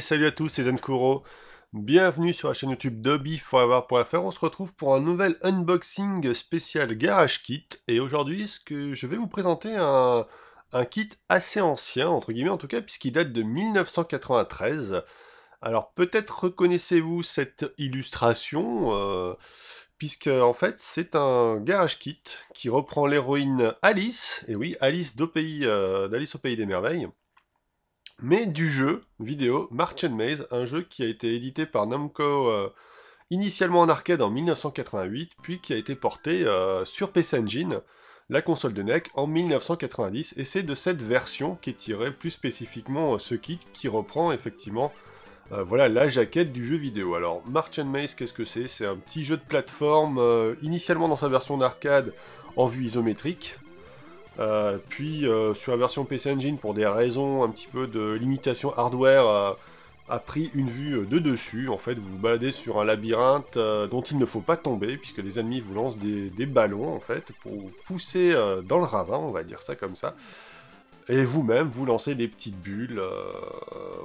salut à tous, c'est Zenkuro. Bienvenue sur la chaîne YouTube d'hobbyforever.fr. On se retrouve pour un nouvel unboxing spécial Garage Kit. Et aujourd'hui, je vais vous présenter un, kit assez ancien, entre guillemets en tout cas, puisqu'il date de 1993. Alors peut-être reconnaissez-vous cette illustration, euh, puisque en fait c'est un Garage Kit qui reprend l'héroïne Alice, et oui, Alice euh, d'Alice au Pays des Merveilles, mais du jeu vidéo March Maze, un jeu qui a été édité par Namco euh, initialement en arcade en 1988, puis qui a été porté euh, sur PC Engine, la console de NEC, en 1990, et c'est de cette version est tiré plus spécifiquement euh, ce kit qui reprend effectivement voilà la jaquette du jeu vidéo. Alors March Maze, qu'est-ce que c'est C'est un petit jeu de plateforme, initialement dans sa version d'arcade en vue isométrique, euh, puis euh, sur la version PC Engine, pour des raisons un petit peu de limitation hardware, euh, a pris une vue de dessus. En fait, vous vous baladez sur un labyrinthe dont il ne faut pas tomber, puisque les ennemis vous lancent des, des ballons, en fait, pour vous pousser dans le ravin, on va dire ça comme ça et vous-même, vous lancez des petites bulles, euh,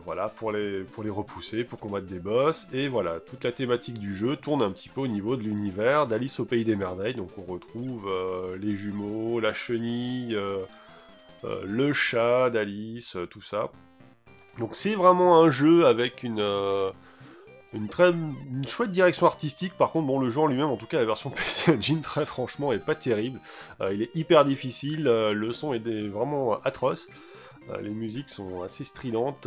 voilà, pour les, pour les repousser, pour combattre des boss, et voilà, toute la thématique du jeu tourne un petit peu au niveau de l'univers d'Alice au Pays des Merveilles, donc on retrouve euh, les jumeaux, la chenille, euh, le chat d'Alice, tout ça. Donc c'est vraiment un jeu avec une une très une chouette direction artistique, par contre, bon, le jeu en lui-même, en tout cas la version PC Engine, très franchement, est pas terrible. Euh, il est hyper difficile, euh, le son est vraiment atroce, euh, les musiques sont assez stridentes.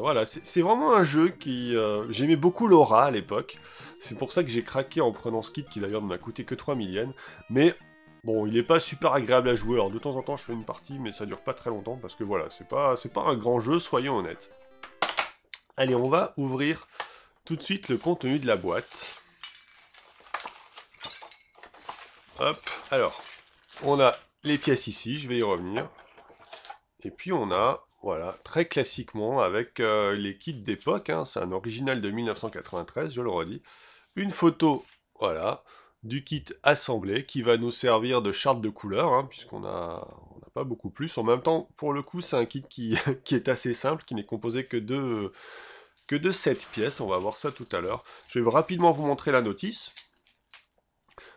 voilà, c'est vraiment un jeu qui. J'aimais beaucoup l'aura à l'époque, c'est pour ça que j'ai craqué en prenant ce kit qui d'ailleurs ne m'a coûté que 3 000 mais. Bon, il n'est pas super agréable à jouer, alors de temps en temps je fais une partie, mais ça dure pas très longtemps, parce que voilà, c'est pas, pas un grand jeu, soyons honnêtes. Allez, on va ouvrir tout de suite le contenu de la boîte. Hop, alors, on a les pièces ici, je vais y revenir. Et puis on a, voilà, très classiquement, avec euh, les kits d'époque, hein, c'est un original de 1993, je le redis, une photo, voilà, du kit assemblé qui va nous servir de charte de couleur, hein, puisqu'on n'a on pas beaucoup plus. En même temps, pour le coup, c'est un kit qui est assez simple, qui n'est composé que de que de cette pièce. On va voir ça tout à l'heure. Je vais rapidement vous montrer la notice.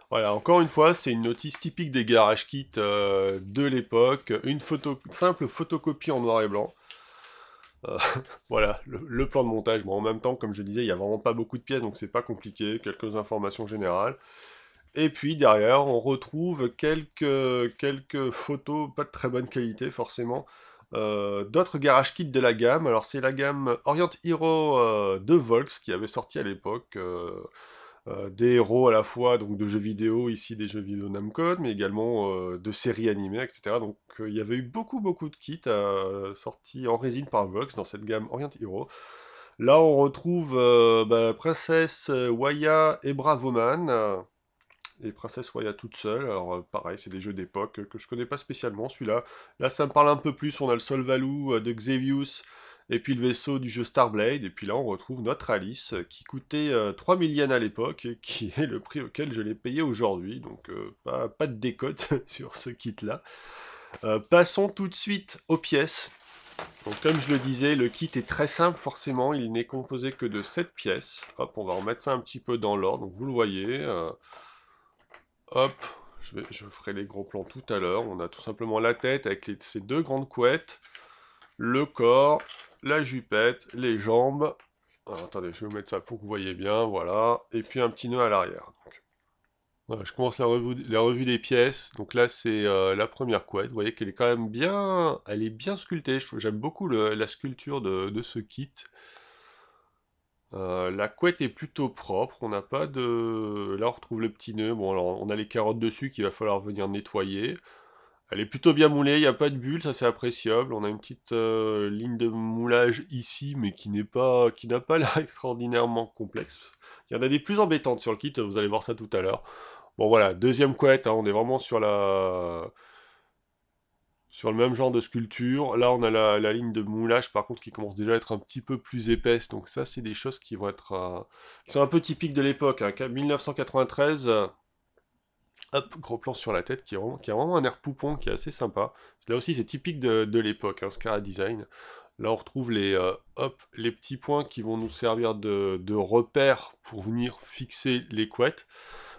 Voilà, encore une fois, c'est une notice typique des garage kits euh, de l'époque. Une simple photocopie en noir et blanc. Euh, voilà, le, plan de montage. Bon, en même temps, comme je disais, il n'y a vraiment pas beaucoup de pièces, donc c'est pas compliqué. Quelques informations générales. Et puis derrière, on retrouve quelques, quelques photos, pas de très bonne qualité forcément, euh, d'autres garage kits de la gamme. Alors c'est la gamme Orient Hero euh, de Volks qui avait sorti à l'époque euh, des héros à la fois donc de jeux vidéo, ici des jeux vidéo Namco, mais également de séries animées, etc. Donc il y avait eu beaucoup beaucoup de kits sortis en résine par Volks dans cette gamme Orient Hero. Là on retrouve bah, Princesse Waya et Bravoman et Princess Roya toute seule. Alors euh, pareil, c'est des jeux d'époque que je connais pas spécialement. Celui-là, là ça me parle un peu plus. On a le Solvalou euh, de Xevius, et puis le vaisseau du jeu Starblade, et puis là on retrouve notre Alice, euh, qui coûtait 3 à l'époque, qui est le prix auquel je l'ai payé aujourd'hui, donc pas, de décote sur ce kit-là. passons tout de suite aux pièces. Donc comme je le disais, le kit est très simple forcément, il n'est composé que de 7 pièces. Hop, on va remettre ça un petit peu dans l'ordre, donc vous le voyez... Hop, je, ferai les gros plans tout à l'heure. On a tout simplement la tête avec ses ces deux grandes couettes, le corps, la jupette, les jambes. attendez, je vais vous mettre ça pour que vous voyez bien, voilà. Et puis un petit nœud à l'arrière. je commence la revue, des pièces. Donc là, c'est euh, la première couette. Vous voyez qu'elle est quand même bien... Elle est bien sculptée. J'aime beaucoup la sculpture de ce kit. Euh, la couette est plutôt propre, on n'a pas de... Là on retrouve le petit nœud, bon alors on a les carottes dessus qu'il va falloir venir nettoyer. Elle est plutôt bien moulée, il n'y a pas de bulles, ça c'est appréciable. On a une petite euh, ligne de moulage ici, mais qui n'est pas, qui n'a pas l'air extraordinairement complexe. Il y en a des plus embêtantes sur le kit, vous allez voir ça tout à l'heure. Bon voilà, deuxième couette, hein, on est vraiment sur la sur le même genre de sculpture. Là, on a la, ligne de moulage, par contre, qui commence déjà à être un petit peu plus épaisse. Donc ça, c'est des choses qui vont être... Euh, sont un peu typiques de l'époque. 1993, hein. euh, hop, gros plan sur la tête, qui, a vraiment un air poupon, qui est assez sympa. Là aussi, c'est typique de, l'époque, hein, Design. Là, on retrouve les, euh, hop, les petits points qui vont nous servir de, de repères pour venir fixer les couettes.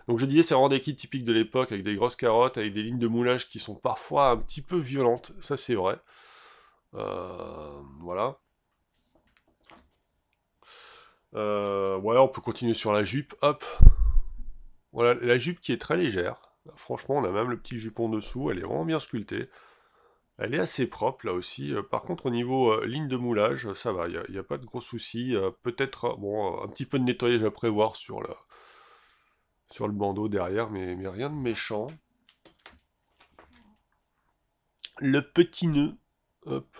Donc je disais, c'est un des kits typique de l'époque, avec des grosses carottes, avec des lignes de moulage qui sont parfois un petit peu violentes, ça c'est vrai. Euh, voilà. voilà, euh, on peut continuer sur la jupe, hop. Voilà, la jupe qui est très légère. Franchement, on a même le petit jupon dessous, elle est vraiment bien sculptée. Elle est assez propre là aussi. Euh, par contre, au niveau ligne de moulage, ça va, il n'y a, pas de gros soucis. Peut-être bon, un petit peu de nettoyage à prévoir sur la, sur le bandeau derrière, mais, rien de méchant. Le petit nœud, hop.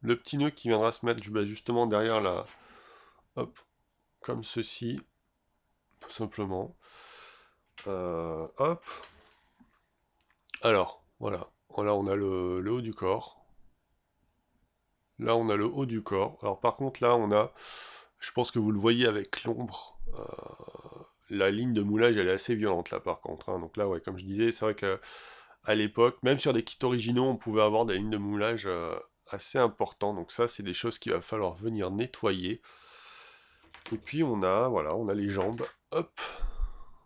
Le petit nœud qui viendra se mettre bah, justement derrière la... Hop, comme ceci, tout simplement. Euh, hop. Alors, voilà. Là, on a le, haut du corps. Là, on a le haut du corps. Alors, par contre, là, on a... Je pense que vous le voyez avec l'ombre. Euh, la ligne de moulage, elle est assez violente là par contre. Hein. Donc là, ouais, comme je disais, c'est vrai que à l'époque, même sur des kits originaux, on pouvait avoir des lignes de moulage euh, assez importantes. Donc ça, c'est des choses qu'il va falloir venir nettoyer. Et puis on a, voilà, on a les jambes. Hop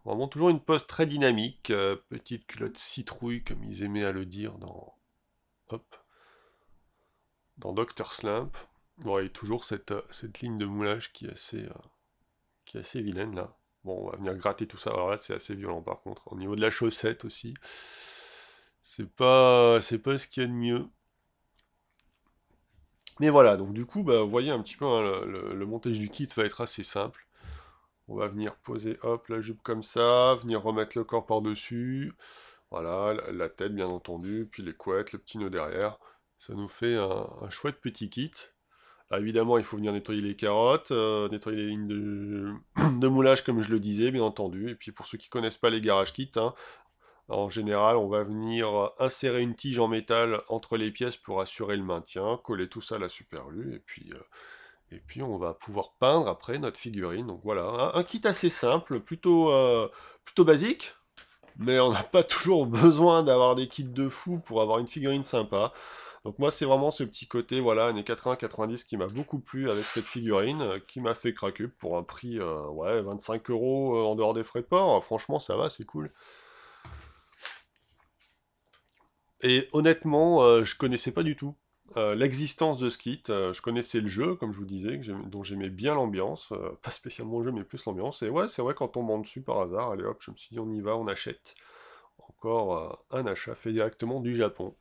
Vraiment toujours une pose très dynamique. Euh, petite culotte citrouille, comme ils aimaient à le dire dans... Hop Dans Dr. Slump. Bon, a toujours cette, euh, cette ligne de moulage qui est assez, qui est assez vilaine là. Bon, on va venir gratter tout ça. Alors là, c'est assez violent par contre. Au niveau de la chaussette aussi. C'est pas, c'est pas ce qu'il y a de mieux. Mais voilà, donc du coup, bah, vous voyez un petit peu, hein, le, montage du kit va être assez simple. On va venir poser, hop, la jupe comme ça, venir remettre le corps par-dessus. Voilà, la, tête bien entendu, puis les couettes, le petit nœud derrière. Ça nous fait un, chouette petit kit. Ah, évidemment, il faut venir nettoyer les carottes, euh, nettoyer les lignes de de moulage, comme je le disais, bien entendu. Et puis pour ceux qui connaissent pas les garages kits, en général, on va venir insérer une tige en métal entre les pièces pour assurer le maintien, coller tout ça à la superlue, et puis, euh, et puis on va pouvoir peindre après notre figurine. Donc voilà, un, kit assez simple, plutôt, euh, plutôt basique, mais on n'a pas toujours besoin d'avoir des kits de fou pour avoir une figurine sympa. Donc moi, c'est vraiment ce petit côté, voilà, années 80-90 qui m'a beaucoup plu avec cette figurine, euh, qui m'a fait craquer pour un prix, euh, ouais, 25 euros euh, en dehors des frais de port. Franchement, ça va, c'est cool. Et honnêtement, je connaissais pas du tout l'existence de ce kit. je connaissais le jeu, comme je vous disais, dont j'aimais bien l'ambiance. pas spécialement le jeu, mais plus l'ambiance. Et ouais, c'est vrai, quand on tombe dessus par hasard, allez hop, je me suis dit, on y va, on achète. Encore un achat fait directement du Japon.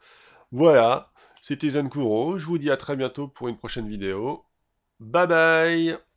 Voilà. C'était Zen Kuro, je vous dis à très bientôt pour une prochaine vidéo. Bye bye